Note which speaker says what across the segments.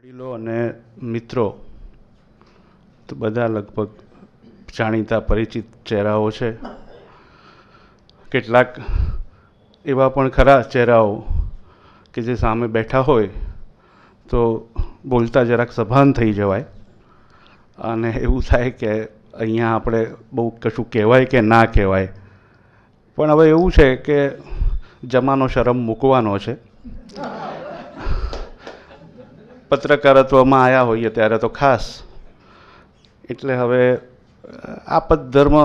Speaker 1: વડીલો અને મિત્રો તો બધા લગભગ જાણીતા પરિચિત ચહેરાઓ છે કેટલાક એવા પણ ખરા ચહેરાઓ કે જે સામે બેઠા હોય તો બોલતા જરાક સભાન થઈ જવાય અને એવું થાય કે અહીંયા આપણે બહુ કશું કહેવાય કે ના કહેવાય પણ હવે એવું છે કે જમાનો શરમ મૂકવાનો છે પત્રકારત્વમાં આવ્યા હોઈએ ત્યારે તો ખાસ એટલે હવે આપદ ધર્મ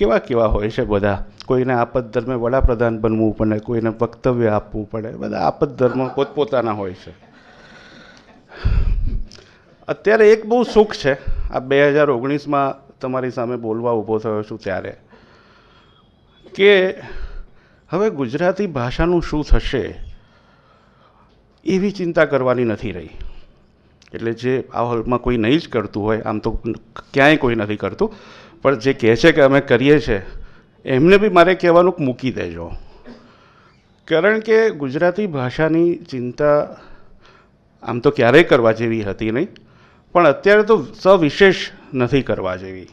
Speaker 1: કેવા કેવા હોય છે બધા કોઈને આપદ ધર્મે વડાપ્રધાન બનવું પડે કોઈને વક્તવ્ય આપવું પડે બધા આપદ ધર્મ પોતપોતાના હોય છે અત્યારે એક બહુ સુખ છે આ બે હજાર ઓગણીસમાં તમારી સામે બોલવા ઊભો થયો છું ત્યારે કે હવે ગુજરાતી ભાષાનું શું થશે એવી ચિંતા કરવાની નથી રહી એટલે જે આ હોલમાં કોઈ નહીં જ કરતું હોય આમ તો ક્યાંય કોઈ નથી કરતું પણ જે કહે છે કે અમે કરીએ છીએ એમને બી મારે કહેવાનું મૂકી દેજો કારણ કે ગુજરાતી ભાષાની ચિંતા આમ તો ક્યારેય કરવા જેવી હતી નહીં પણ અત્યારે તો સવિશેષ નથી કરવા જેવી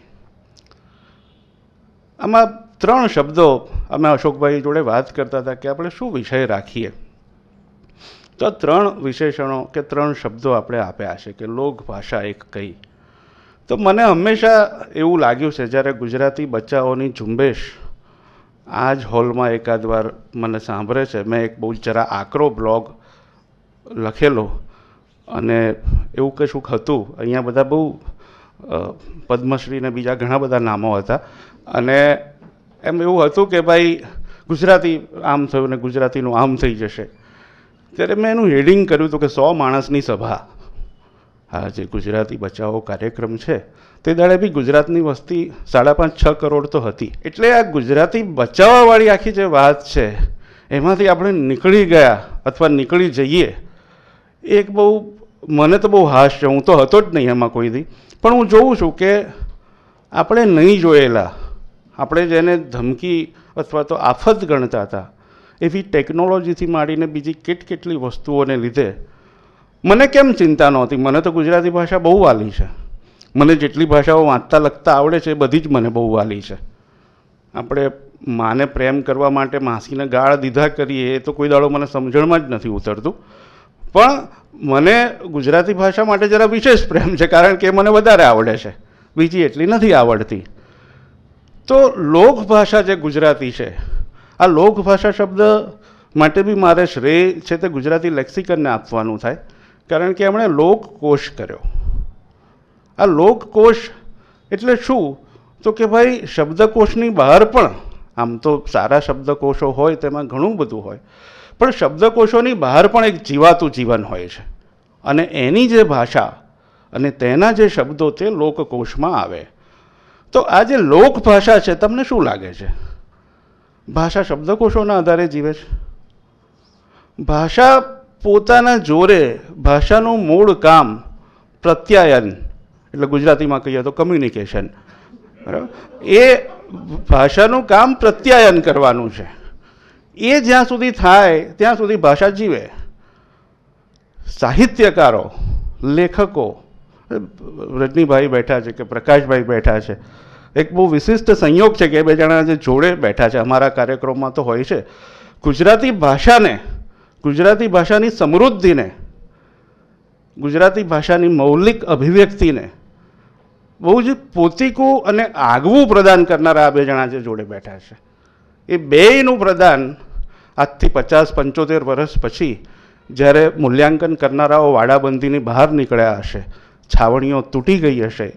Speaker 1: આમાં ત્રણ શબ્દો અમે અશોકભાઈ જોડે વાત કરતા હતા કે આપણે શું વિષય રાખીએ તો ત્રણ વિશેષણો કે ત્રણ શબ્દો આપણે આપ્યા છે કે લોકભાષા એક કઈ તો મને હંમેશા એવું લાગ્યું છે જ્યારે ગુજરાતી બચ્ચાઓની ઝુંબેશ આ જ હોલમાં એકાદ વાર મને સાંભળે છે મેં એક બહુ જરા આકરો બ્લોગ લખેલો અને એવું કશુંક હતું અહીંયા બધા બહુ પદ્મશ્રીને બીજા ઘણા બધા નામો હતા અને એમ એવું હતું કે ભાઈ ગુજરાતી આમ થયું ને ગુજરાતીનું આમ થઈ જશે ત્યારે મેં એનું હેડિંગ કર્યું હતું કે સો માણસની સભા આ જે ગુજરાતી બચાવો કાર્યક્રમ છે તે દાડે બી ગુજરાતની વસ્તી સાડા પાંચ છ કરોડ તો હતી એટલે આ ગુજરાતી બચાવવાવાળી આખી જે વાત છે એમાંથી આપણે નીકળી ગયા અથવા નીકળી જઈએ એક બહુ મને તો બહુ હાશ છે હું તો હતો જ નહીં એમાં કોઈથી પણ હું જોઉં છું કે આપણે નહીં જોયેલા આપણે જેને ધમકી અથવા તો આફત ગણતા હતા એવી ટેકનોલોજીથી માંડીને બીજી કેટ કેટલી વસ્તુઓને લીધે મને કેમ ચિંતા નહોતી મને તો ગુજરાતી ભાષા બહુ વાલી છે મને જેટલી ભાષાઓ વાંચતા લખતા આવડે છે એ બધી જ મને બહુ વાલી છે આપણે માને પ્રેમ કરવા માટે માસીને ગાળ દીધા કરીએ એ તો કોઈ દાડો મને સમજણમાં જ નથી ઉતરતું પણ મને ગુજરાતી ભાષા માટે જરા વિશેષ પ્રેમ છે કારણ કે મને વધારે આવડે છે બીજી એટલી નથી આવડતી તો લોકભાષા જે ગુજરાતી છે આ લોકભાષા શબ્દ માટે બી મારે શ્રેય છે તે ગુજરાતી લેક્સિકનને આપવાનું થાય કારણ કે એમણે લોકકોષ કર્યો આ લોકકોષ એટલે શું તો કે ભાઈ શબ્દકોશની બહાર પણ આમ તો સારા શબ્દકોષો હોય તેમાં ઘણું બધું હોય પણ શબ્દકોષોની બહાર પણ એક જીવાતું જીવન હોય છે અને એની જે ભાષા અને તેના જે શબ્દો તે લોકકોશમાં આવે તો આ જે લોકભાષા છે તમને શું લાગે છે ભાષા શબ્દકોશોના આધારે જીવે છે ભાષા પોતાના જોરે ભાષાનું મૂળ કામ પ્રત્યાયન એટલે ગુજરાતીમાં કહીએ તો કમ્યુનિકેશન બરાબર એ ભાષાનું કામ પ્રત્યાયન કરવાનું છે એ જ્યાં સુધી થાય ત્યાં સુધી ભાષા જીવે સાહિત્યકારો લેખકો રજનીભાઈ બેઠા છે કે પ્રકાશભાઈ બેઠા છે એક બહુ વિશિષ્ટ સંયોગ છે કે બે જણા જે જોડે બેઠા છે અમારા કાર્યક્રમમાં તો હોય છે ગુજરાતી ભાષાને ગુજરાતી ભાષાની સમૃદ્ધિને ગુજરાતી ભાષાની મૌલિક અભિવ્યક્તિને બહુ જ પોતિકું અને આગવું પ્રદાન કરનારા આ બે જણા જે જોડે બેઠા છે એ બેયનું પ્રદાન આજથી પચાસ પંચોતેર વર્ષ પછી જ્યારે મૂલ્યાંકન કરનારાઓ વાડાબંધીની બહાર નીકળ્યા હશે છાવણીઓ તૂટી ગઈ હશે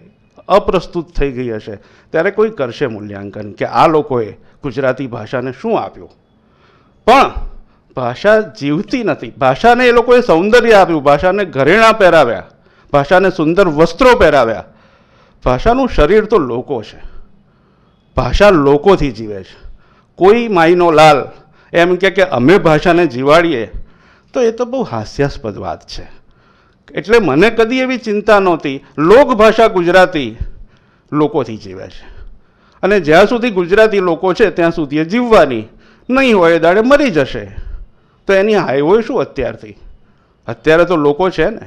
Speaker 1: અપ્રસ્તુત થઈ ગઈ હશે ત્યારે કોઈ કરશે મૂલ્યાંકન કે આ લોકોએ ગુજરાતી ભાષાને શું આપ્યું પણ ભાષા જીવતી નથી ભાષાને એ લોકોએ સૌંદર્ય આપ્યું ભાષાને ઘરેણાં પહેરાવ્યા ભાષાને સુંદર વસ્ત્રો પહેરાવ્યા ભાષાનું શરીર તો લોકો છે ભાષા લોકોથી જીવે છે કોઈ માઈનો લાલ એમ કે અમે ભાષાને જીવાડીએ તો એ તો બહુ હાસ્યાસ્પદ વાત છે એટલે મને કદી એવી ચિંતા નહોતી લોકભાષા ગુજરાતી લોકોથી જીવે છે અને જ્યાં સુધી ગુજરાતી લોકો છે ત્યાં સુધી જીવવાની નહીં હોય એ દાડે મરી જશે તો એની હાઈ હોય શું અત્યારથી અત્યારે તો લોકો છે ને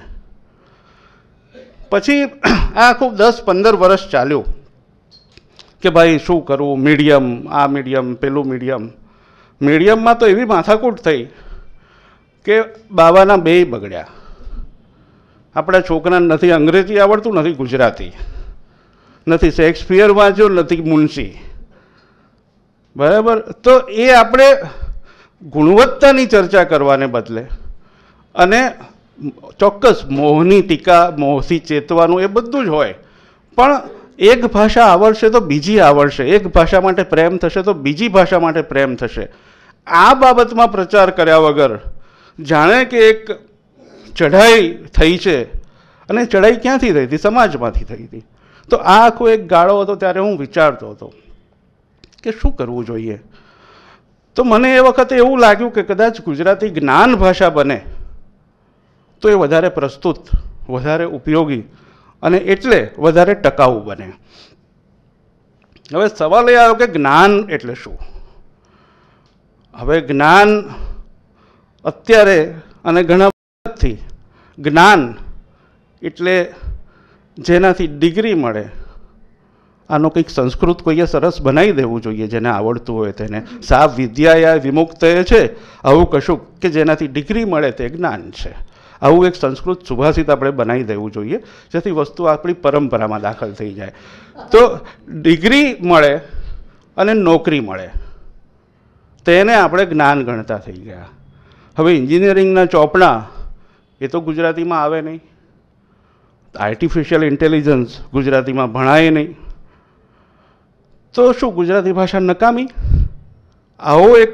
Speaker 1: પછી આ ખૂબ દસ પંદર વર્ષ ચાલ્યું કે ભાઈ શું કરવું મીડિયમ આ મીડિયમ પેલું મીડિયમ મીડિયમમાં તો એવી માથાકૂટ થઈ કે બાવાના બેય બગડ્યા આપણા છોકરાને નથી અંગ્રેજી આવડતું નથી ગુજરાતી નથી શેક્સપિયર વાંચ્યો નથી મુનશી બરાબર તો એ આપણે ગુણવત્તાની ચર્ચા કરવાને બદલે અને ચોક્કસ મોહની ટીકા મોહથી ચેતવાનું એ બધું જ હોય પણ એક ભાષા આવડશે તો બીજી આવડશે એક ભાષા માટે પ્રેમ થશે તો બીજી ભાષા માટે પ્રેમ થશે આ બાબતમાં પ્રચાર કર્યા વગર જાણે કે એક ચઢાઈ થઈ છે અને ચઢાઈ ક્યાંથી થઈ હતી સમાજમાંથી થઈ હતી તો આ આખો એક ગાળો હતો ત્યારે હું વિચારતો હતો કે શું કરવું જોઈએ તો મને એ વખતે એવું લાગ્યું કે કદાચ ગુજરાતી જ્ઞાન ભાષા બને તો એ વધારે પ્રસ્તુત વધારે ઉપયોગી અને એટલે વધારે ટકાઉ બને હવે સવાલ એ આવ્યો કે જ્ઞાન એટલે શું હવે જ્ઞાન અત્યારે અને ઘણા જ્ઞાન એટલે જેનાથી ડિગ્રી મળે આનો કંઈક સંસ્કૃત કોઈએ સરસ બનાવી દેવું જોઈએ જેને આવડતું હોય તેને સા વિદ્યાયા વિમુક્ત છે આવું કશું કે જેનાથી ડિગ્રી મળે તે જ્ઞાન છે આવું એક સંસ્કૃત સુભાષિત આપણે બનાવી દેવું જોઈએ જેથી વસ્તુ આપણી પરંપરામાં દાખલ થઈ જાય તો ડિગ્રી મળે અને નોકરી મળે તેને આપણે જ્ઞાન ગણતા થઈ ગયા હવે એન્જિનિયરિંગના ચોપડા એ તો ગુજરાતીમાં આવે નહીં આર્ટિફિશિયલ ઇન્ટેલિજન્સ ગુજરાતીમાં ભણાય નહીં તો શું ગુજરાતી ભાષા નકામી આવો એક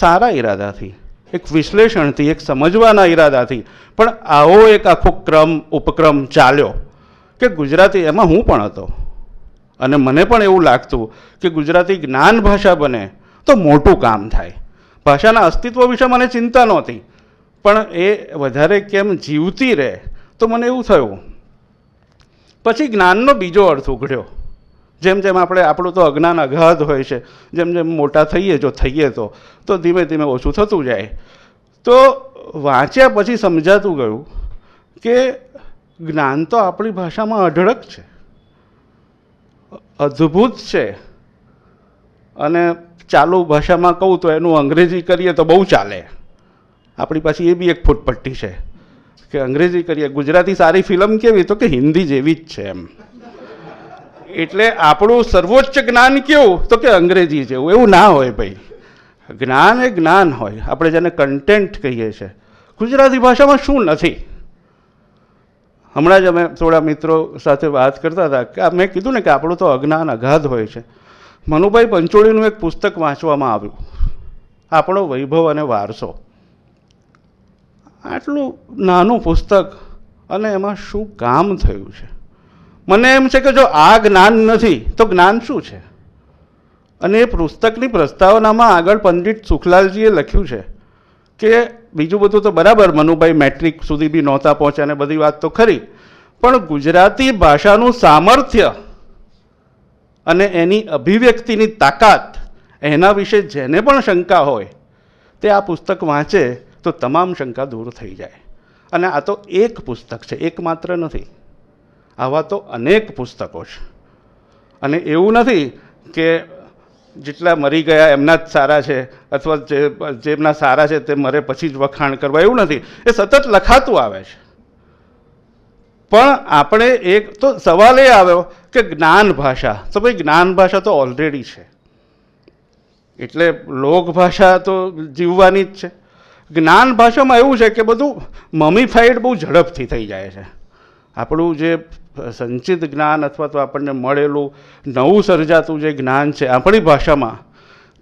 Speaker 1: સારા ઈરાદાથી એક વિશ્લેષણથી એક સમજવાના ઈરાદાથી પણ આવો એક આખો ક્રમ ઉપક્રમ ચાલ્યો કે ગુજરાતી એમાં હું પણ હતો અને મને પણ એવું લાગતું કે ગુજરાતી જ્ઞાન ભાષા બને તો મોટું કામ થાય ભાષાના અસ્તિત્વ વિશે મને ચિંતા નહોતી પણ એ વધારે કેમ જીવતી રહે તો મને એવું થયું પછી જ્ઞાનનો બીજો અર્થ ઉઘડ્યો જેમ જેમ આપણે આપણું તો અજ્ઞાન અગાધ હોય છે જેમ જેમ મોટા થઈએ જો થઈએ તો તો ધીમે ધીમે ઓછું થતું જાય તો વાંચ્યા પછી સમજાતું ગયું કે જ્ઞાન તો આપણી ભાષામાં અઢળક છે અદ્ભુત છે અને ચાલુ ભાષામાં કહું તો એનું અંગ્રેજી કરીએ તો બહુ ચાલે આપણી પાસે એ બી એક ફૂટપટ્ટી છે કે અંગ્રેજી કરીએ ગુજરાતી સારી ફિલ્મ કેવી તો કે હિન્દી જેવી જ છે એમ એટલે આપણું સર્વોચ્ચ જ્ઞાન કેવું તો કે અંગ્રેજી જેવું એવું ના હોય ભાઈ જ્ઞાન એ જ્ઞાન હોય આપણે જેને કન્ટેન્ટ કહીએ છીએ ગુજરાતી ભાષામાં શું નથી હમણાં જ અમે થોડા મિત્રો સાથે વાત કરતા હતા કે મેં કીધું ને કે આપણું તો અજ્ઞાન અગાધ હોય છે મનુભાઈ પંચોળીનું એક પુસ્તક વાંચવામાં આવ્યું આપણો વૈભવ અને વારસો આટલું નાનું પુસ્તક અને એમાં શું કામ થયું છે મને એમ છે કે જો આ જ્ઞાન નથી તો જ્ઞાન શું છે અને એ પુસ્તકની પ્રસ્તાવનામાં આગળ પંડિત સુખલાલજીએ લખ્યું છે કે બીજું બધું તો બરાબર મનુભાઈ મેટ્રિક સુધી બી નહોતા પહોંચ્યા ને બધી વાત તો ખરી પણ ગુજરાતી ભાષાનું સામર્થ્ય અને એની અભિવ્યક્તિની તાકાત એના વિશે જેને પણ શંકા હોય તે આ પુસ્તક વાંચે તો તમામ શંકા દૂર થઈ જાય અને આ તો એક પુસ્તક છે એક માત્ર નથી આવા તો અનેક પુસ્તકો છે અને એવું નથી કે જેટલા મરી ગયા એમના જ સારા છે અથવા જે જેમના સારા છે તે મરે પછી જ વખાણ કરવા એવું નથી એ સતત લખાતું આવે છે પણ આપણે એક તો સવાલ એ આવ્યો કે જ્ઞાન ભાષા તો ભાઈ જ્ઞાન ભાષા તો ઓલરેડી છે એટલે લોકભાષા તો જીવવાની જ છે જ્ઞાન ભાષામાં એવું છે કે બધું મમીફાઈડ બહુ ઝડપથી થઈ જાય છે આપણું જે સંચિત જ્ઞાન અથવા તો આપણને મળેલું નવું સર્જાતું જે જ્ઞાન છે આપણી ભાષામાં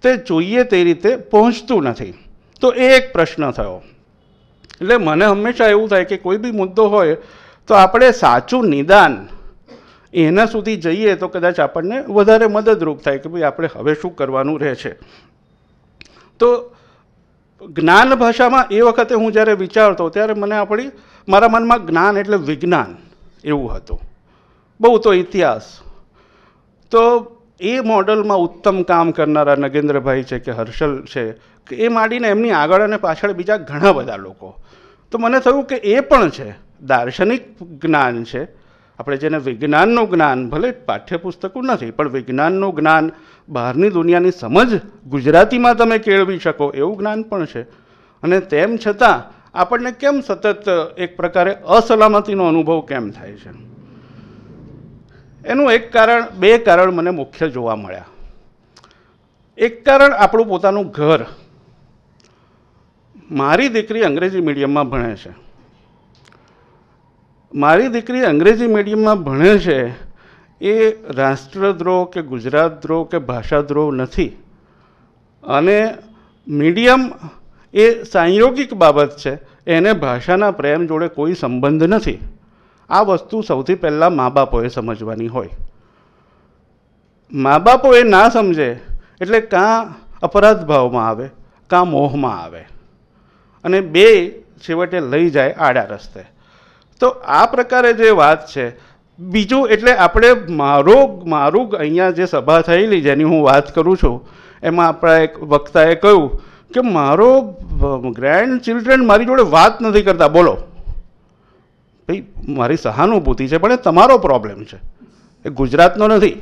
Speaker 1: તે જોઈએ તે રીતે પહોંચતું નથી તો એ એક પ્રશ્ન થયો એટલે મને હંમેશા એવું થાય કે કોઈ બી મુદ્દો હોય તો આપણે સાચું નિદાન એના સુધી જઈએ તો કદાચ આપણને વધારે મદદરૂપ થાય કે ભાઈ આપણે હવે શું કરવાનું રહે છે તો જ્ઞાન ભાષામાં એ વખતે હું જ્યારે વિચારતો ત્યારે મને આપણી મારા મનમાં જ્ઞાન એટલે વિજ્ઞાન એવું હતું બહુ તો ઇતિહાસ તો એ મોડલમાં ઉત્તમ કામ કરનારા નગેન્દ્રભાઈ છે કે હર્ષલ છે કે એ માંડીને એમની આગળ અને પાછળ બીજા ઘણા બધા લોકો તો મને થયું કે એ પણ છે દાર્શનિક જ્ઞાન છે આપણે જેને વિજ્ઞાનનું જ્ઞાન ભલે પાઠ્યપુસ્તકો નથી પણ વિજ્ઞાનનું જ્ઞાન બહારની દુનિયાની સમજ ગુજરાતીમાં તમે કેળવી શકો એવું જ્ઞાન પણ છે અને તેમ છતાં આપણને કેમ સતત એક પ્રકારે અસલામતીનો અનુભવ કેમ થાય છે એનું એક કારણ બે કારણ મને મુખ્ય જોવા મળ્યા એક કારણ આપણું પોતાનું ઘર મારી દીકરી અંગ્રેજી મીડિયમમાં ભણે છે મારી દીકરી અંગ્રેજી મીડિયમમાં ભણે છે એ રાષ્ટ્રદ્રોહ કે ગુજરાતદ્રોહ કે ભાષાદ્રોહ નથી અને મીડિયમ એ સાંયોગિક બાબત છે એને ભાષાના પ્રેમ જોડે કોઈ સંબંધ નથી આ વસ્તુ સૌથી પહેલાં મા બાપોએ સમજવાની હોય મા બાપો એ ના સમજે એટલે કાં અપરાધ ભાવમાં આવે કાં મોહમાં આવે અને બે છેવટે લઈ જાય આડા રસ્તે તો આ પ્રકારે જે વાત છે બીજું એટલે આપણે મારો મારું અહીંયા જે સભા થયેલી જેની હું વાત કરું છું એમાં આપણા એક વક્તાએ કહ્યું કે મારો ગ્રેન્ડ ચિલ્ડ્રન મારી જોડે વાત નથી કરતા બોલો ભાઈ મારી સહાનુભૂતિ છે પણ એ તમારો પ્રોબ્લેમ છે એ ગુજરાતનો નથી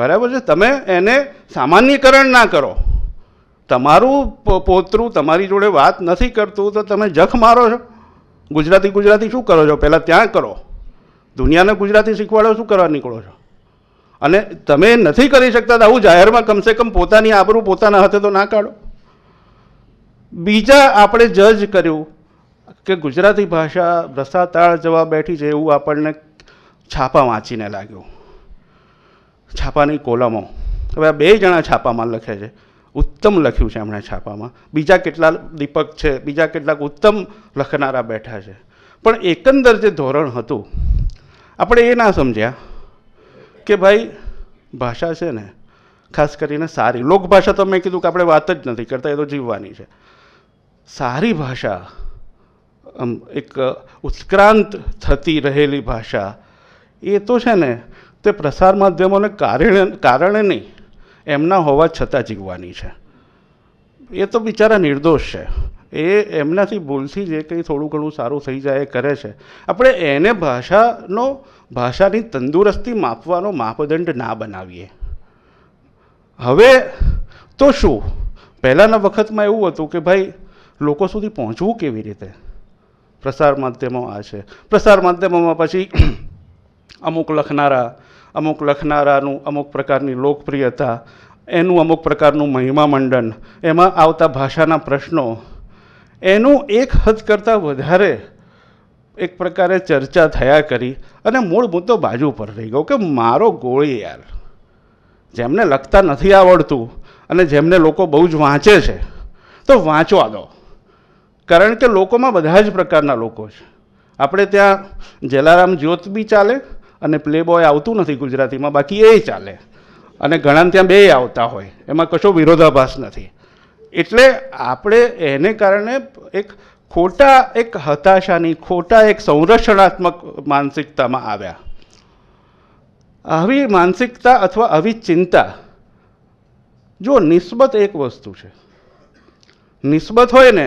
Speaker 1: બરાબર છે તમે એને સામાન્યકરણ ના કરો તમારું પોતરું તમારી જોડે વાત નથી કરતું તો તમે જખ મારો છો ગુજરાતી ગુજરાતી શું કરો છો પહેલાં ત્યાં કરો દુનિયાને ગુજરાતી શીખવાડો શું કરવા નીકળો છો અને તમે નથી કરી શકતા તો આવું જાહેરમાં કમસે કમ પોતાની આબરૂ પોતાના હાથે તો ના કાઢો બીજા આપણે જજ કર્યું કે ગુજરાતી ભાષા ભ્રષ્ટાચાર જવા બેઠી છે એવું આપણને છાપા વાંચીને લાગ્યું છાપાની કોલમો હવે આ બે જણા છાપામાં લખે છે ઉત્તમ લખ્યું છે એમણે છાપામાં બીજા કેટલા દીપક છે બીજા કેટલાક ઉત્તમ લખનારા બેઠા છે પણ એકંદર જે ધોરણ હતું આપણે એ ના સમજ્યા કે ભાઈ ભાષા છે ને ખાસ કરીને સારી લોકભાષા તો મેં કીધું કે આપણે વાત જ નથી કરતા એ તો જીવવાની છે સારી ભાષા આમ એક ઉત્ક્રાંત થતી રહેલી ભાષા એ તો છે ને તે પ્રસાર માધ્યમોને કારણે કારણે નહીં એમના હોવા છતાં જીવવાની છે એ તો બિચારા નિર્દોષ છે એ એમનાથી ભૂલથી જે કંઈ થોડું ઘણું સારું થઈ જાય એ કરે છે આપણે એને ભાષાનો ભાષાની તંદુરસ્તી માપવાનો માપદંડ ના બનાવીએ હવે તો શું પહેલાંના વખતમાં એવું હતું કે ભાઈ લોકો સુધી પહોંચવું કેવી રીતે પ્રસાર માધ્યમો આ છે પ્રસાર માધ્યમોમાં પછી અમુક લખનારા અમુક લખનારાનું અમુક પ્રકારની લોકપ્રિયતા એનું અમુક પ્રકારનું મહિમામંડન એમાં આવતા ભાષાના પ્રશ્નો એનું એક હદ કરતાં વધારે એક પ્રકારે ચર્ચા થયા કરી અને મૂળ મુદ્દો બાજુ પર રહી ગયો કે મારો ગોળી યાર જેમને લખતા નથી આવડતું અને જેમને લોકો બહુ જ વાંચે છે તો વાંચવા દો કારણ કે લોકોમાં બધા જ પ્રકારના લોકો છે આપણે ત્યાં જલારામ જ્યોત બી ચાલે અને પ્લે બોય આવતું નથી ગુજરાતીમાં બાકી એ ચાલે અને ઘણા ત્યાં બે આવતા હોય એમાં કશો વિરોધાભાસ નથી એટલે આપણે એને કારણે એક ખોટા એક હતાશાની ખોટા એક સંરક્ષણાત્મક માનસિકતામાં આવ્યા આવી માનસિકતા અથવા આવી ચિંતા જો નિસ્બત એક વસ્તુ છે નિસ્બત હોય ને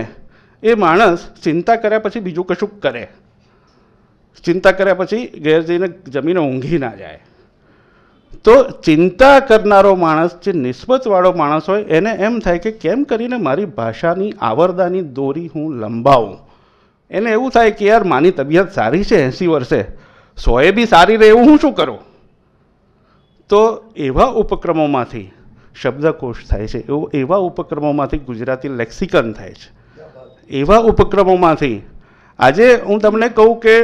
Speaker 1: એ માણસ ચિંતા કર્યા પછી બીજું કશું કરે ચિંતા કર્યા પછી ઘેર જઈને જમીને ઊંઘી ના જાય તો ચિંતા કરનારો માણસ જે નિસ્બતવાળો માણસ હોય એને એમ થાય કે કેમ કરીને મારી ભાષાની આવરદાની દોરી હું લંબાવું એને એવું થાય કે યાર માની તબિયત સારી છે એંસી વર્ષે સોએ બી સારી રહે એવું હું શું કરું તો એવા ઉપક્રમોમાંથી શબ્દકોશ થાય છે એવું એવા ઉપક્રમોમાંથી ગુજરાતી લેક્સિકન થાય છે એવા ઉપક્રમોમાંથી આજે હું તમને કહું કે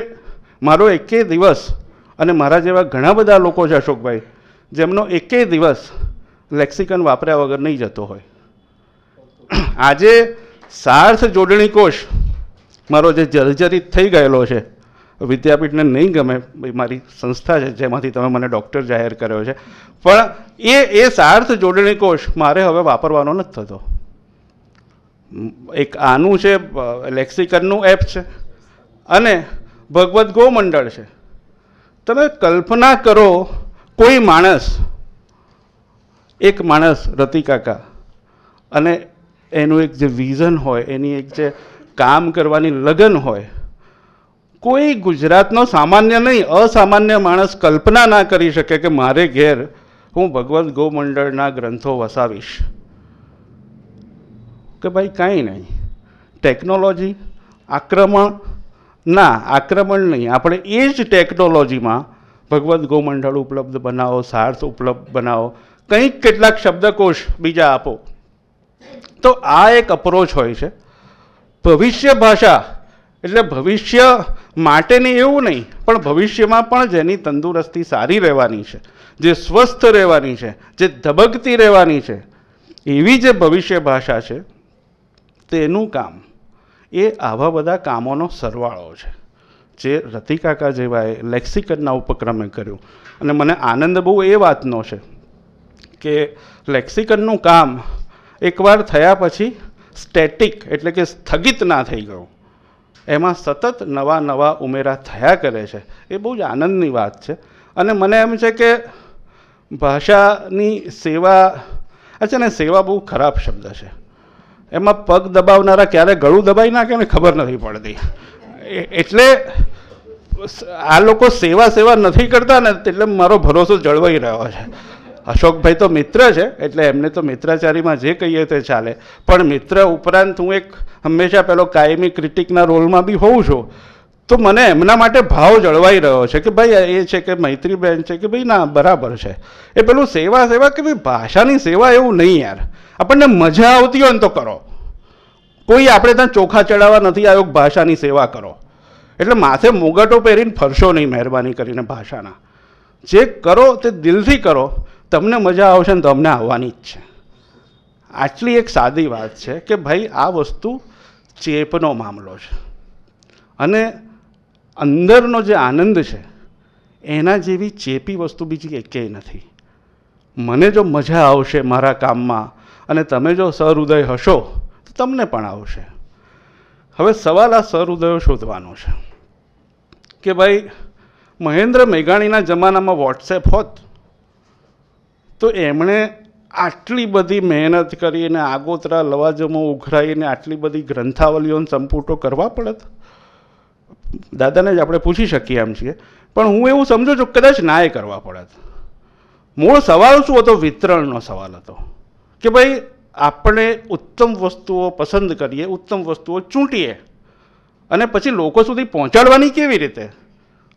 Speaker 1: મારો એકેય દિવસ અને મારા જેવા ઘણા બધા લોકો છે અશોકભાઈ જેમનો એકેય દિવસ લેક્સિકન વાપર્યા વગર નહીં જતો હોય આજે સાર્થ જોડણી કોષ મારો જે જર્જરિત થઈ ગયેલો છે વિદ્યાપીઠને નહીં ગમે મારી સંસ્થા છે જેમાંથી તમે મને ડૉક્ટર જાહેર કર્યો છે પણ એ એ સાર્થ જોડણી કોષ મારે હવે વાપરવાનો નથી થતો એક આનું છે લેક્સિકનનું એપ છે અને ભગવદ્ ગોમંડળ છે તમે કલ્પના કરો કોઈ માણસ એક માણસ રતિકાકા અને એનું એક જે વિઝન હોય એની એક જે કામ કરવાની લગન હોય કોઈ ગુજરાતનો સામાન્ય નહીં અસામાન્ય માણસ કલ્પના ના કરી શકે કે મારે ઘેર હું ભગવદ્ ગોમંડળના ગ્રંથો વસાવીશ કે ભાઈ કાંઈ નહીં ટેકનોલોજી આક્રમણ ના આક્રમણ નહીં આપણે એ જ ટેકનોલોજીમાં ભગવદ્ ગોમંડળ ઉપલબ્ધ બનાવો સાર્થ ઉપલબ્ધ બનાવો કંઈક કેટલાક શબ્દકોશ બીજા આપો તો આ એક અપ્રોચ હોય છે ભવિષ્ય ભાષા એટલે ભવિષ્ય માટેની એવું નહીં પણ ભવિષ્યમાં પણ જેની તંદુરસ્તી સારી રહેવાની છે જે સ્વસ્થ રહેવાની છે જે ધબકતી રહેવાની છે એવી જે ભવિષ્ય ભાષા છે તેનું કામ એ આવા બધા કામોનો સરવાળો છે જે રતિકાકા જેવાએ લેક્સિકનના ઉપક્રમે કર્યું અને મને આનંદ બહુ એ વાતનો છે કે લેક્સિકનનું કામ એકવાર થયા પછી સ્ટેટિક એટલે કે સ્થગિત ના થઈ ગયું એમાં સતત નવા નવા ઉમેરા થયા કરે છે એ બહુ જ આનંદની વાત છે અને મને એમ છે કે ભાષાની સેવા અચ્છા ને સેવા બહુ ખરાબ શબ્દ છે એમાં પગ દબાવનારા ક્યારે ગળું દબાઈ નાખે ને ખબર નથી પડતી એટલે આ લોકો સેવા સેવા નથી કરતા ને એટલે મારો ભરોસો જળવાઈ રહ્યો છે અશોકભાઈ તો મિત્ર છે એટલે એમને તો મિત્રાચારીમાં જે કહીએ તે ચાલે પણ મિત્ર ઉપરાંત હું એક હંમેશા પેલો કાયમી ક્રિટિકના રોલમાં બી હોઉં છું તો મને એમના માટે ભાવ જળવાઈ રહ્યો છે કે ભાઈ એ છે કે મૈત્રીબેન છે કે ભાઈ ના બરાબર છે એ પેલું સેવા સેવા કે ભાઈ ભાષાની સેવા એવું નહીં યાર આપણને મજા આવતી હોય ને તો કરો કોઈ આપણે ત્યાં ચોખા ચડાવવા નથી આવ્યો ભાષાની સેવા કરો એટલે માથે મુગટો પહેરીને ફરશો નહીં મહેરબાની કરીને ભાષાના જે કરો તે દિલથી કરો તમને મજા આવશે ને તો અમને આવવાની જ છે આટલી એક સાદી વાત છે કે ભાઈ આ વસ્તુ ચેપનો મામલો છે અને અંદરનો જે આનંદ છે એના જેવી ચેપી વસ્તુ બીજી એકેય નથી મને જો મજા આવશે મારા કામમાં અને તમે જો સહૃદય હશો તો તમને પણ આવશે હવે સવાલ આ સહૃદયો શોધવાનો છે કે ભાઈ મહેન્દ્ર મેઘાણીના જમાનામાં વોટ્સએપ હોત તો એમણે આટલી બધી મહેનત કરીને આગોતરા લવાજમો ઉઘરાઈને આટલી બધી ગ્રંથાવલીઓને સંપૂટો કરવા પડત દાદાને જ આપણે પૂછી શકીએ એમ છીએ પણ હું એવું સમજુ છું કદાચ ના એ કરવા પડત મૂળ સવાલ શું હતો વિતરણનો સવાલ હતો કે ભાઈ આપણે ઉત્તમ વસ્તુઓ પસંદ કરીએ ઉત્તમ વસ્તુઓ ચૂંટીએ અને પછી લોકો સુધી પહોંચાડવાની કેવી રીતે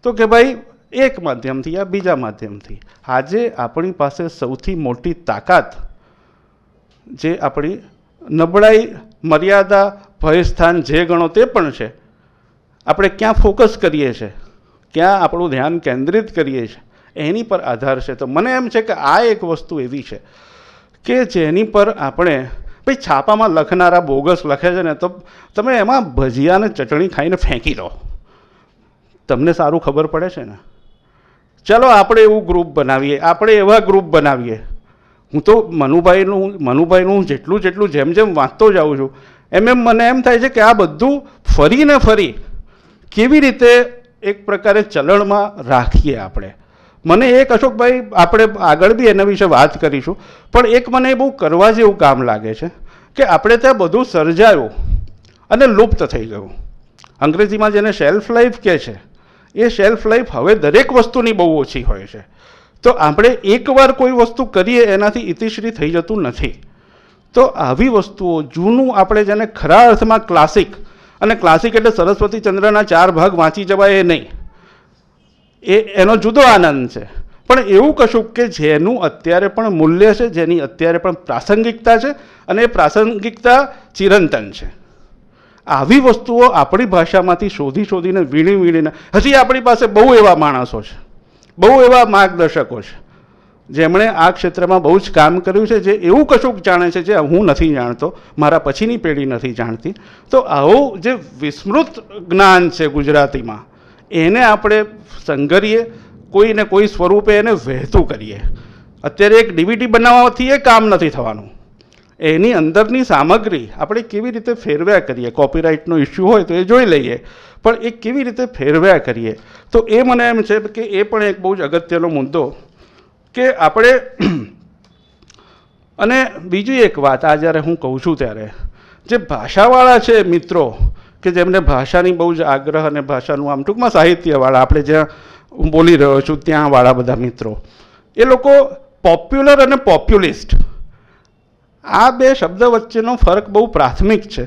Speaker 1: તો કે ભાઈ એક માધ્યમથી યા બીજા માધ્યમથી આજે આપણી પાસે સૌથી મોટી તાકાત જે આપણી નબળાઈ મર્યાદા ભયસ્થાન જે ગણો તે પણ છે આપણે ક્યાં ફોકસ કરીએ છીએ ક્યાં આપણું ધ્યાન કેન્દ્રિત કરીએ છીએ એની પર આધાર છે તો મને એમ છે કે આ એક વસ્તુ એવી છે કે જેની પર આપણે ભાઈ છાપામાં લખનારા બોગસ લખે છે ને તો તમે એમાં ભજીયાને ચટણી ખાઈને ફેંકી દો તમને સારું ખબર પડે છે ને ચલો આપણે એવું ગ્રુપ બનાવીએ આપણે એવા ગ્રુપ બનાવીએ હું તો મનુભાઈનું મનુભાઈનું જેટલું જેટલું જેમ જેમ વાંચતો જાઉં છું એમ એમ મને એમ થાય છે કે આ બધું ફરીને ફરી કેવી રીતે એક પ્રકારે ચલણમાં રાખીએ આપણે મને એક અશોકભાઈ આપણે આગળ બી એના વિશે વાત કરીશું પણ એક મને બહુ કરવા જેવું કામ લાગે છે કે આપણે ત્યાં બધું સર્જાયું અને લુપ્ત થઈ ગયું અંગ્રેજીમાં જેને શેલ્ફ લાઈફ કહે છે એ શેલ્ફ લાઈફ હવે દરેક વસ્તુની બહુ ઓછી હોય છે તો આપણે એકવાર કોઈ વસ્તુ કરીએ એનાથી ઇતિશ્રી થઈ જતું નથી તો આવી વસ્તુઓ જૂનું આપણે જેને ખરા અર્થમાં ક્લાસિક અને ક્લાસિક એટલે સરસ્વતી ચંદ્રના ચાર ભાગ વાંચી જવાય એ નહીં એ એનો જુદો આનંદ છે પણ એવું કશું કે જેનું અત્યારે પણ મૂલ્ય છે જેની અત્યારે પણ પ્રાસંગિકતા છે અને એ પ્રાસંગિકતા ચિરંતન છે આવી વસ્તુઓ આપણી ભાષામાંથી શોધી શોધીને વીણી વીણીને હજી આપણી પાસે બહુ એવા માણસો છે બહુ એવા માર્ગદર્શકો છે જેમણે આ ક્ષેત્રમાં બહુ જ કામ કર્યું છે જે એવું કશુંક જાણે છે જે હું નથી જાણતો મારા પછીની પેઢી નથી જાણતી તો આવું જે વિસ્મૃત જ્ઞાન છે ગુજરાતીમાં એને આપણે સંઘરીએ કોઈને કોઈ સ્વરૂપે એને વહેતું કરીએ અત્યારે એક ડીવીટી બનાવવાથી એ કામ નથી થવાનું એની અંદરની સામગ્રી આપણે કેવી રીતે ફેરવ્યા કરીએ કોપીરાઇટનો ઇસ્યુ હોય તો એ જોઈ લઈએ પણ એ કેવી રીતે ફેરવ્યા કરીએ તો એ મને એમ છે કે એ પણ એક બહુ જ અગત્યનો મુદ્દો કે આપણે અને બીજી એક વાત આ જ્યારે હું કહું છું ત્યારે જે ભાષાવાળા છે મિત્રો કે જેમને ભાષાની બહુ જ આગ્રહ અને ભાષાનું આમ ટૂંકમાં સાહિત્યવાળા આપણે જ્યાં હું બોલી રહ્યો છું ત્યાં વાળા બધા મિત્રો એ લોકો પોપ્યુલર અને પોપ્યુલિસ્ટ આ બે શબ્દ વચ્ચેનો ફરક બહુ પ્રાથમિક છે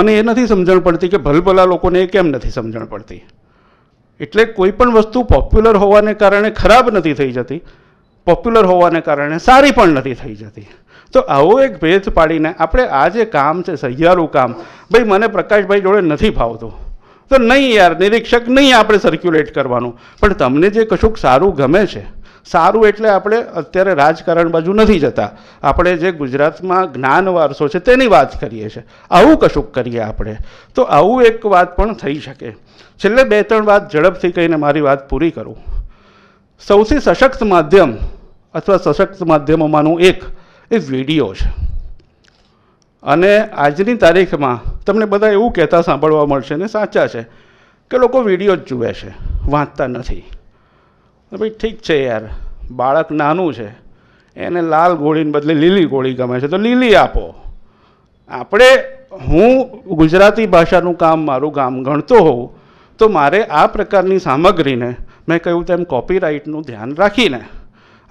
Speaker 1: મને એ નથી સમજણ પડતી કે ભલભલા લોકોને એ કેમ નથી સમજણ પડતી એટલે કોઈ પણ વસ્તુ પોપ્યુલર હોવાને કારણે ખરાબ નથી થઈ જતી પોપ્યુલર હોવાને કારણે સારી પણ નથી થઈ જતી તો આવો એક ભેદ પાડીને આપણે આ જે કામ છે સહિયારું કામ ભાઈ મને પ્રકાશભાઈ જોડે નથી ફાવતું તો નહીં યાર નિરીક્ષક નહીં આપણે સર્ક્યુલેટ કરવાનું પણ તમને જે કશુંક સારું ગમે છે સારું એટલે આપણે અત્યારે રાજકારણ બાજુ નથી જતા આપણે જે ગુજરાતમાં જ્ઞાન વારસો છે તેની વાત કરીએ છીએ આવું કશુંક કરીએ આપણે તો આવું એક વાત પણ થઈ શકે છેલ્લે બે ત્રણ વાત ઝડપથી કહીને મારી વાત પૂરી કરું સૌથી સશક્ત માધ્યમ અથવા સશક્ત માધ્યમોમાંનું એક એ વિડીયો છે અને આજની તારીખમાં તમને બધા એવું કહેતા સાંભળવા મળશે ને સાચા છે કે લોકો વિડીયો જ જુએ છે વાંચતા નથી ભાઈ ઠીક છે યાર બાળક નાનું છે એને લાલ ગોળીને બદલે લીલી ગોળી ગમે છે તો લીલી આપો આપણે હું ગુજરાતી ભાષાનું કામ મારું ગામ ગણતો હોઉં તો મારે આ પ્રકારની સામગ્રીને મેં કહ્યું તેમ કોપીરાઇટનું ધ્યાન રાખીને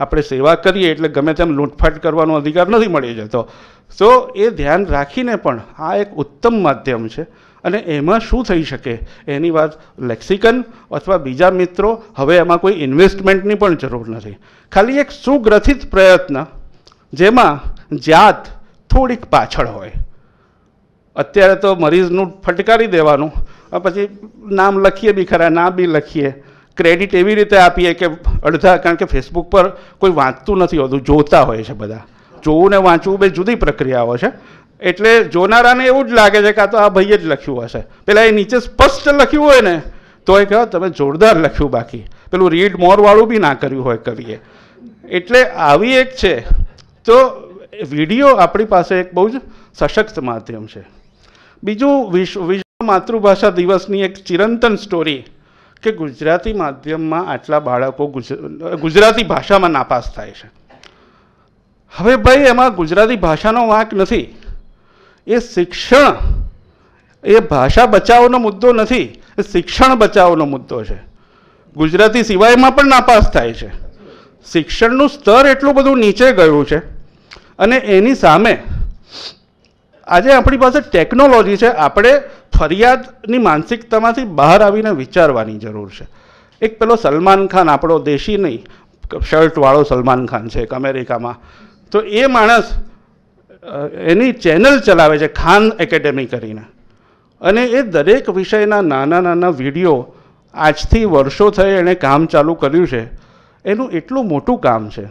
Speaker 1: આપણે સેવા કરીએ એટલે ગમે તેમ લૂંટફાટ કરવાનો અધિકાર નથી મળી જતો તો એ ધ્યાન રાખીને પણ આ એક ઉત્તમ માધ્યમ છે અને એમાં શું થઈ શકે એની વાત લેક્સિકન અથવા બીજા મિત્રો હવે એમાં કોઈ ઇન્વેસ્ટમેન્ટની પણ જરૂર નથી ખાલી એક સુગ્રથિત પ્રયત્ન જેમાં જાત થોડીક પાછળ હોય અત્યારે તો મરીઝનું ફટકારી દેવાનું પછી નામ લખીએ બી ખરા ના બી લખીએ ક્રેડિટ એવી રીતે આપીએ કે અડધા કારણ કે ફેસબુક પર કોઈ વાંચતું નથી હોતું જોતા હોય છે બધા જોવું ને વાંચવું બે જુદી પ્રક્રિયાઓ છે એટલે જોનારાને એવું જ લાગે છે કાં તો આ ભાઈએ જ લખ્યું હશે પેલા એ નીચે સ્પષ્ટ લખ્યું હોય ને તો એ કહો તમે જોરદાર લખ્યું બાકી પેલું રીડ મોરવાળું બી ના કર્યું હોય કવિએ એટલે આવી એક છે તો વિડીયો આપણી પાસે એક બહુ જ સશક્ત માધ્યમ છે બીજું વિશ્વ વિશ્વ માતૃભાષા દિવસની એક ચિરંતન સ્ટોરી કે ગુજરાતી માધ્યમમાં આટલા બાળકો ગુજરાતી ભાષામાં નાપાસ થાય છે હવે ભાઈ એમાં ગુજરાતી ભાષાનો વાંક નથી એ શિક્ષણ એ ભાષા બચાવનો મુદ્દો નથી એ શિક્ષણ બચાવનો મુદ્દો છે ગુજરાતી સિવાયમાં પણ નાપાસ થાય છે શિક્ષણનું સ્તર એટલું બધું નીચે ગયું છે અને એની સામે આજે આપણી પાસે ટેકનોલોજી છે આપણે ફરિયાદની માનસિકતામાંથી બહાર આવીને વિચારવાની જરૂર છે એક પેલો સલમાન ખાન આપણો દેશી નહીં શર્ટવાળો સલમાન ખાન છે એક અમેરિકામાં તો એ માણસ એની ચેનલ ચલાવે છે ખાન એકેડેમી કરીને અને એ દરેક વિષયના નાના નાના વિડીયો આજથી વર્ષો થઈ એણે કામ ચાલુ કર્યું છે એનું એટલું મોટું કામ છે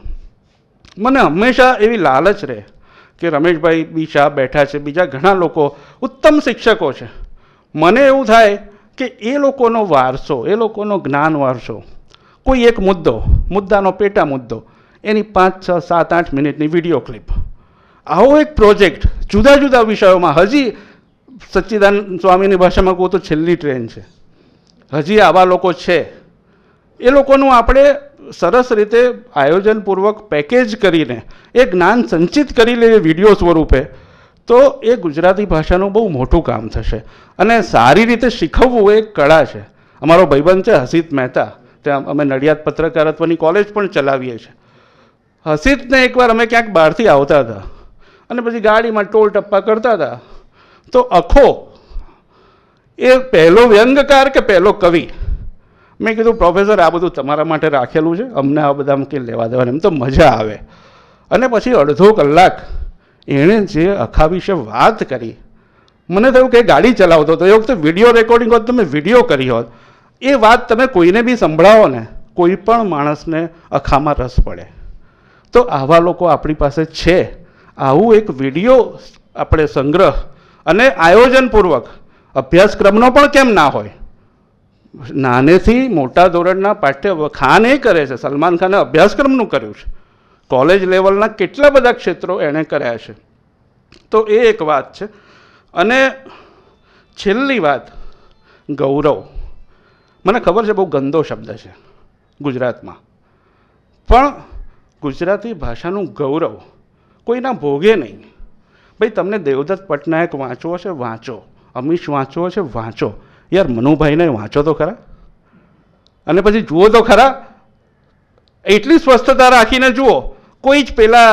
Speaker 1: મને હંમેશા એવી લાલચ રહે કે રમેશભાઈ બી શાહ બેઠા છે બીજા ઘણા લોકો ઉત્તમ શિક્ષકો છે મને એવું થાય કે એ લોકોનો વારસો એ લોકોનો જ્ઞાન વારસો કોઈ એક મુદ્દો મુદ્દાનો પેટા મુદ્દો એની પાંચ છ સાત આઠ મિનિટની વિડીયો ક્લિપ આવો એક પ્રોજેક્ટ જુદા જુદા વિષયોમાં હજી સચ્ચિદાન સ્વામીની ભાષામાં કહું તો છેલ્લી ટ્રેન છે હજી આવા લોકો છે એ લોકોનું આપણે સરસ રીતે આયોજનપૂર્વક પેકેજ કરીને એ જ્ઞાન સંચિત કરી લે વિડીયો સ્વરૂપે તો એ ગુજરાતી ભાષાનું બહુ મોટું કામ થશે અને સારી રીતે શીખવવું એ કળા છે અમારો ભાઈબંધ છે હસિત મહેતા ત્યાં અમે નડિયાદ પત્રકારત્વની કોલેજ પણ ચલાવીએ છીએ હસિતને એકવાર અમે ક્યાંક બહારથી આવતા હતા અને પછી ગાડીમાં ટોલ ટપ્પા કરતા હતા તો અખો એ પહેલો વ્યંગકાર કે પહેલો કવિ મેં કીધું પ્રોફેસર આ બધું તમારા માટે રાખેલું છે અમને આ બધા કંઈ લેવા દેવાને એમ તો મજા આવે અને પછી અડધો કલાક એણે જે આખા વિશે વાત કરી મને થયું કે ગાડી ચલાવતો હતો એ વખતે વિડીયો રેકોર્ડિંગ હોત તમે વિડીયો કરી હોત એ વાત તમે કોઈને બી સંભળાવો ને કોઈ પણ માણસને અખામાં રસ પડે તો આવા લોકો આપણી પાસે છે આવું એક વિડીયો આપણે સંગ્રહ અને આયોજનપૂર્વક અભ્યાસક્રમનો પણ કેમ ના હોય નાનેથી મોટા ધોરણના પાઠ્ય ખાન એ કરે છે સલમાન ખાને અભ્યાસક્રમનું કર્યું છે કોલેજ લેવલના કેટલા બધા ક્ષેત્રો એણે કર્યા છે તો એ એક વાત છે અને છેલ્લી વાત ગૌરવ મને ખબર છે બહુ ગંદો શબ્દ છે ગુજરાતમાં પણ ગુજરાતી ભાષાનું ગૌરવ કોઈના ભોગે નહીં ભાઈ તમને દેવદત્ત પટનાયક વાંચવો છે વાંચો અમીશ વાંચવો છે વાંચો યાર મનુભાઈને વાંચો તો ખરા અને પછી જુઓ તો ખરા એટલી સ્વસ્થતા રાખીને જુઓ કોઈ જ પેલા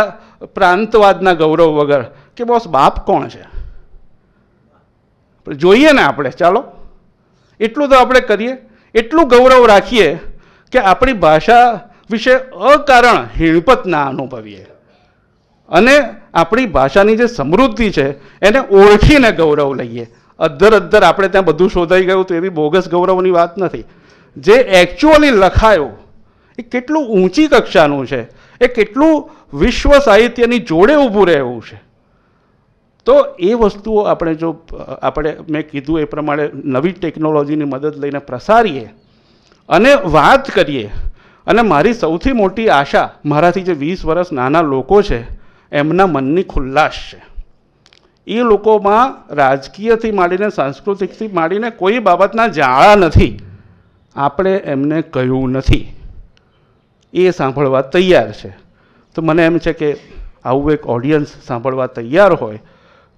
Speaker 1: પ્રાંતવાદના ગૌરવ વગર કે બોસ બાપ કોણ છે જોઈએ ને આપણે ચાલો એટલું તો આપણે કરીએ એટલું ગૌરવ રાખીએ કે આપણી ભાષા વિશે અકારણ હિણપત ના અનુભવીએ અને આપણી ભાષાની જે સમૃદ્ધિ છે એને ઓળખીને ગૌરવ લઈએ અદ્ધર અદ્ધર આપણે ત્યાં બધું શોધાઈ ગયું તો એવી બોગસ ગૌરવની વાત નથી જે એકચ્યુઅલી લખાયો એ કેટલું ઊંચી કક્ષાનું છે એ કેટલું વિશ્વ સાહિત્યની જોડે ઊભું રહેવું છે તો એ વસ્તુઓ આપણે જો આપણે મેં કીધું એ પ્રમાણે નવી ટેકનોલોજીની મદદ લઈને પ્રસારીએ અને વાત કરીએ અને મારી સૌથી મોટી આશા મારાથી જે વીસ વર્ષ નાના લોકો છે એમના મનની ખુલ્લાશ છે એ લોકોમાં રાજકીયથી માંડીને સાંસ્કૃતિકથી માંડીને કોઈ બાબતના જાળા નથી આપણે એમને કહ્યું નથી એ સાંભળવા તૈયાર છે તો મને એમ છે કે આવું એક ઓડિયન્સ સાંભળવા તૈયાર હોય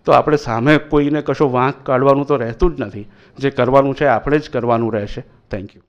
Speaker 1: તો આપણે સામે કોઈને કશો વાંક કાઢવાનું તો રહેતું જ નથી જે કરવાનું છે આપણે જ કરવાનું રહેશે થેન્ક યુ